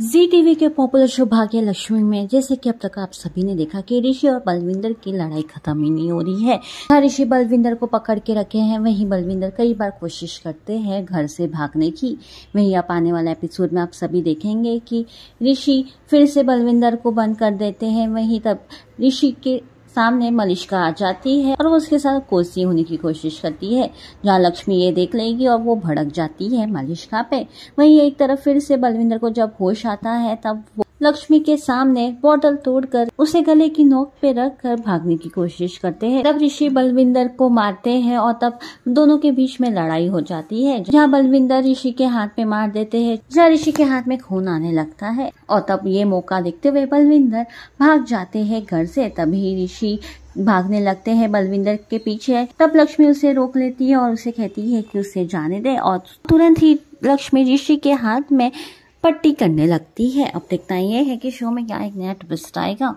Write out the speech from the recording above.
जी TV के popular show Bhagya Lakshmi में जैसे कि अब तक आप सभी ने देखा कि ऋषि और बलविंदर की लड़ाई खत्म ही नहीं हो रही है हाँ, ऋषि बलविंदर को पकड़ के रखे हैं वहीं बलविंदर कई बार कोशिश करते हैं घर से भागने की वहीं आप आने वाला एपिसोड में आप सभी देखेंगे कि ऋषि फिर से बलविंदर को बंद कर देते हैं वहीं तब ऋषि के सामने मलिश्का आ जाती है और वो उसके साथ कोसी होने की कोशिश करती है जहाँ लक्ष्मी ये देख लेगी और वो भड़क जाती है मलिश्का पे वहीं एक तरफ फिर से बलविंदर को जब होश आता है तब वो लक्ष्मी के सामने बोतल तोड़कर उसे गले की नोक पे रख कर भागने की कोशिश करते हैं तब ऋषि बलविंदर को मारते हैं और तब दोनों के बीच में लड़ाई हो जाती है जहाँ बलविंदर ऋषि के हाथ में मार देते हैं जहाँ ऋषि के हाथ में खून आने लगता है और तब ये मौका देखते हुए बलविंदर भाग जाते हैं घर से तभी ऋषि भागने लगते हैं बलविंदर के पीछे तब लक्ष्मी उसे रोक लेती है और उसे कहती है कि उसे जाने दे और तुरंत ही लक्ष्मी ऋषि के हाथ में पट्टी करने लगती है अब देखना यह है कि शो में क्या एक नया ट्विस्ट आएगा